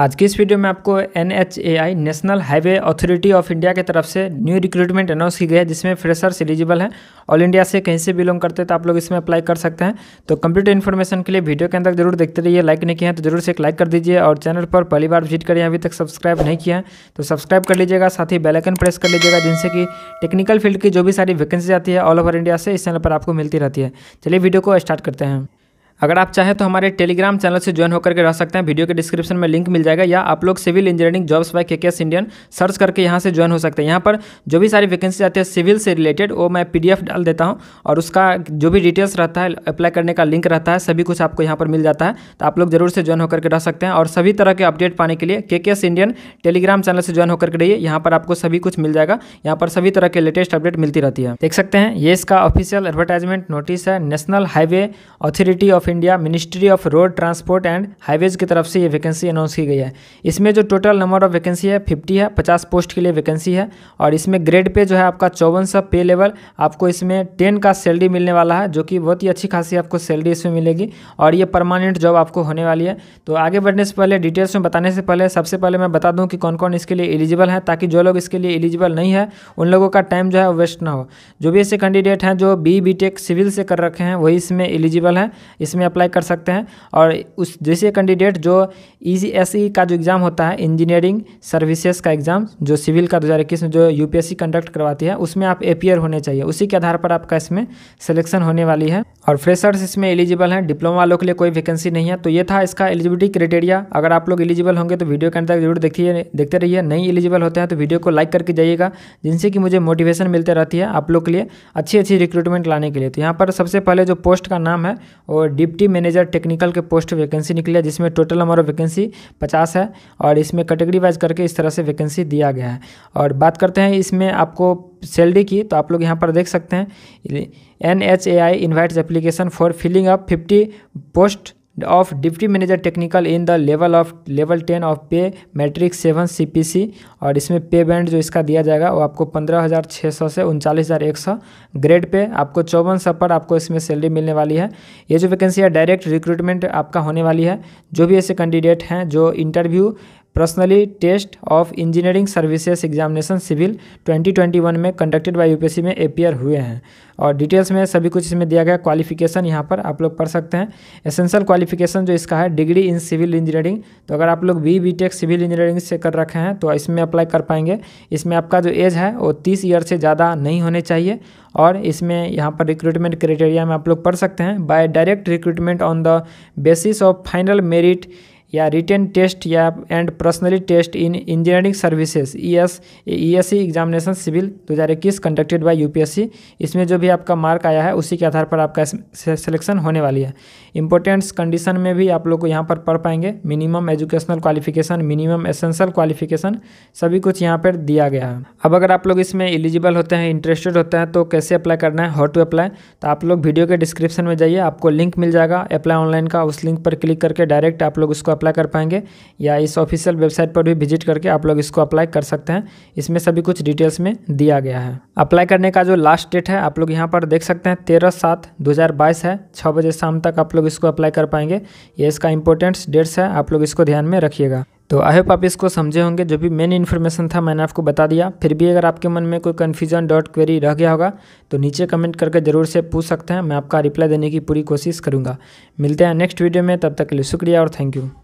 आज की इस वीडियो में आपको N national highway authority of India की तरफ से न्यू रिक्रूटमेंट अनाउंस की गई है जिसमें फ्रेशर्स एलिजिबल हैं ऑल इंडिया से कहीं से बिलोंग करते हैं तो आप लोग इसमें अप्लाई कर सकते हैं तो कंप्यूटर इन्फॉर्मेशन के लिए वीडियो के अंदर जरूर देखते रहिए लाइक नहीं किया है तो जरूर से एक लाइक कर दीजिए और चैनल पर पहली बार विजिट करिए अभी तक सब्सक्राइब नहीं किया है तो सब्सक्राइब कर लीजिएगा साथ ही बेलाइकन प्रेस कर लीजिएगा जिनसे कि टेक्निकल फील्ड की जो भी सारी वैकेंसी आती है ऑल ओवर इंडिया से इस चैनल पर आपको मिलती रहती है चलिए वीडियो को स्टार्ट करते हैं अगर आप चाहें तो हमारे टेलीग्राम चैनल से ज्वाइन होकर के रह सकते हैं वीडियो के डिस्क्रिप्शन में लिंक मिल जाएगा या आप लोग सिविल इंजीनियरिंग जॉब्स बाय के के इंडियन सर्च करके यहाँ से ज्वाइन हो सकते हैं यहाँ पर जो भी सारी वैकेंसी आती है सिविल से रिलेटेड वो मैं पी डाल देता हूँ और उसका जो भी डिटेल्स रहता है अप्लाई करने का लिंक रहता है सभी कुछ आपको यहाँ पर मिल जाता है तो आप लोग जरूर से ज्वाइन होकर के रह सकते हैं और सभी तरह के अपडेट पाने के लिए के के इंडियन टेलीग्राम चैनल से ज्वाइन होकर के रहिए यहाँ पर आपको सभी कुछ मिल जाएगा यहाँ पर सभी तरह के लेटेस्ट अपडेट मिलती रहती है देख सकते हैं ये इसका ऑफिशियल एडवर्टाइजमेंट नोटिस है national highway authority of of India ministry of road transport and highways की तरफ से ये वैकेंसी अनाउंस की गई है इसमें जो टोटल नंबर ऑफ वैकेंसी है फिफ्टी है पचास पोस्ट के लिए वैकेंसी है और इसमें ग्रेड पे जो है आपका चौवन सा पे लेवल आपको इसमें टेन का सैलरी मिलने वाला है जो कि बहुत ही अच्छी खासी आपको सैलरी इसमें मिलेगी और ये परमानेंट जॉब आपको होने वाली है तो आगे बढ़ने से पहले डिटेल्स में बताने से पहले सबसे पहले मैं बता दूँ कि कौन कौन इसके लिए एलिजिबल है ताकि जो लोग इसके लिए एलिजिबल नहीं है उन लोगों का टाइम जो है वेस्ट ना हो जो भी ऐसे कैंडिडेट हैं जो बी बी सिविल से कर रखे हैं वही इसमें एलिजिबल है इस इसमें अप्लाई कर सकते हैं और उस जैसे कैंडिडेट जो ई e सी e का जो एग्ज़ाम होता है इंजीनियरिंग सर्विसेज का एग्ज़ाम जो सिविल का दो में जो यूपीएससी कंडक्ट करवाती है उसमें आप एपियर होने चाहिए उसी के आधार पर आपका इसमें सिलेक्शन होने वाली है और फ्रेशर्स इसमें एलिजिबल हैं डिप्लोमा वालों के लिए कोई वैकेंसी नहीं है तो ये था इसका एलिजिबिलिटी क्राइटेरिया अगर आप लोग एलिजिबल होंगे तो वीडियो के अंदर तक जरूर देखिए देखते रहिए नहीं एलिजिबल होते हैं तो वीडियो को लाइक करके जाइएगा जिनसे कि मुझे मोटिवेशन मिलते रहती है आप लोग के लिए अच्छी अच्छी रिक्रूटमेंट लाने के लिए तो यहाँ पर सबसे पहले जो पोस्ट का नाम है वो डिप्टी मैनेजर टेक्निकल के पोस्ट वैकेंसी निकली है जिसमें टोटल हमारा वैकेंसी पचास है और इसमें कैटेगरी वाइज करके इस तरह से वैकेंसी दिया गया है और बात करते हैं इसमें आपको सैलरी की तो आप लोग यहाँ पर देख सकते हैं N H A I invites application for filling up fifty post of deputy manager technical in the level of level ten of pay matrix seven C और इसमें पे बैंड जो इसका दिया जाएगा वो आपको पंद्रह हज़ार छः सौ से उनचालीस हज़ार एक सौ ग्रेड पे आपको चौवन सौ पर आपको इसमें सैलरी मिलने वाली है ये जो वैकेंसी है डायरेक्ट रिक्रूटमेंट आपका होने वाली है जो भी ऐसे कैंडिडेट हैं जो interview personally test of engineering services examination civil 2021 में कंडक्टेड बाय यूपीएससी में अपियर हुए हैं और डिटेल्स में सभी कुछ इसमें दिया गया क्वालिफिकेशन यहाँ पर आप लोग पढ़ सकते हैं एसेंशियल क्वालिफिकेशन जो इसका है डिग्री इन सिविल इंजीनियरिंग तो अगर आप लोग B B tech civil engineering से कर रखे हैं तो इसमें अप्लाई कर पाएंगे इसमें आपका जो एज है वो तीस ईयर से ज़्यादा नहीं होने चाहिए और इसमें यहाँ पर रिक्रूटमेंट क्राइटेरिया में आप लोग पढ़ सकते हैं by direct recruitment on the basis of final merit या रिटर्न टेस्ट या and personally test in engineering services E S E S C examination civil 2021 conducted by UPSC इसमें जो भी आपका मार्क आया है उसी के आधार पर आपका सिलेक्शन होने वाली है इंपॉर्टेंट्स कंडीशन में भी आप लोग को यहाँ पर पढ़ पाएंगे minimum educational qualification minimum essential qualification सभी कुछ यहाँ पर दिया गया है अब अगर आप लोग इसमें एलिजिबल होते हैं इंटरेस्टेड होते हैं तो कैसे अप्लाई करना है हाउ टू अप्लाई तो आप लोग वीडियो के डिस्क्रिप्शन में जाइए आपको लिंक मिल जाएगा अप्लाई ऑनलाइन का उस लिंक पर क्लिक करके डायरेक्ट आप लोग उसको अप्लाई कर पाएंगे या इस ऑफिशियल वेबसाइट पर भी विजिट करके आप लोग इसको अप्लाई कर सकते हैं इसमें सभी कुछ डिटेल्स में दिया गया है अप्लाई करने का जो लास्ट डेट है आप लोग यहाँ पर देख सकते हैं तेरह सात दो है छः बजे शाम तक आप लोग इसको अप्लाई कर पाएंगे ये इसका इंपॉर्टेंट डेट्स है आप लोग इसको ध्यान में रखिएगा तो आई होप आप इसको समझे होंगे जो भी मेन इन्फॉर्मेशन था मैंने आपको बता दिया फिर भी अगर आपके मन में कोई कन्फ्यूजन डॉट क्वेरी रह गया होगा तो नीचे कमेंट करके ज़रूर से पूछ सकते हैं मैं आपका रिप्लाई देने की पूरी कोशिश करूँगा मिलते हैं नेक्स्ट वीडियो में तब तक के लिए शुक्रिया और थैंक यू